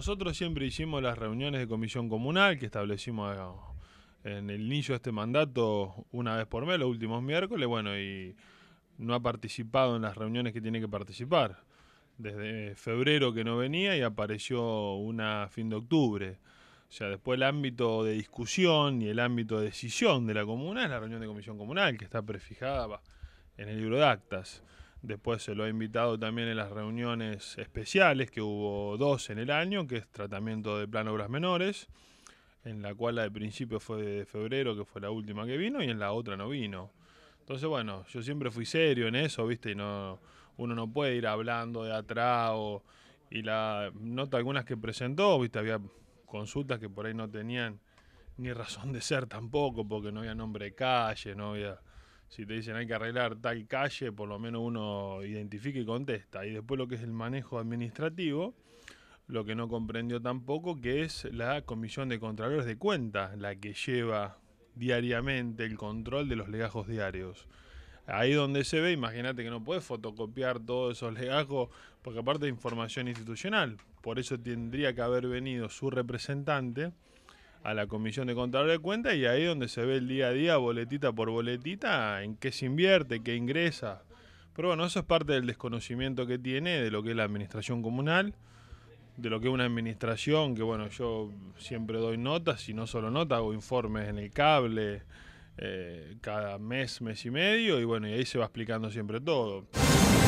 Nosotros siempre hicimos las reuniones de comisión comunal que establecimos eh, en el inicio de este mandato una vez por mes, los últimos miércoles, bueno, y no ha participado en las reuniones que tiene que participar. Desde febrero que no venía y apareció una fin de octubre. O sea, después el ámbito de discusión y el ámbito de decisión de la comuna es la reunión de comisión comunal, que está prefijada en el libro de actas. Después se lo ha invitado también en las reuniones especiales, que hubo dos en el año, que es tratamiento de plan obras menores, en la cual la de principio fue de febrero, que fue la última que vino, y en la otra no vino. Entonces, bueno, yo siempre fui serio en eso, ¿viste? Y no, uno no puede ir hablando de atrás y la nota algunas que presentó, ¿viste? Había consultas que por ahí no tenían ni razón de ser tampoco, porque no había nombre de calle, no había si te dicen hay que arreglar tal calle, por lo menos uno identifica y contesta. Y después lo que es el manejo administrativo, lo que no comprendió tampoco, que es la Comisión de Contralores de Cuentas, la que lleva diariamente el control de los legajos diarios. Ahí donde se ve, imagínate que no puedes fotocopiar todos esos legajos, porque aparte es información institucional, por eso tendría que haber venido su representante a la Comisión de Contador de Cuentas y ahí donde se ve el día a día, boletita por boletita, en qué se invierte, qué ingresa. Pero bueno, eso es parte del desconocimiento que tiene de lo que es la administración comunal, de lo que es una administración, que bueno, yo siempre doy notas y no solo notas, hago informes en el cable eh, cada mes, mes y medio y bueno, y ahí se va explicando siempre todo.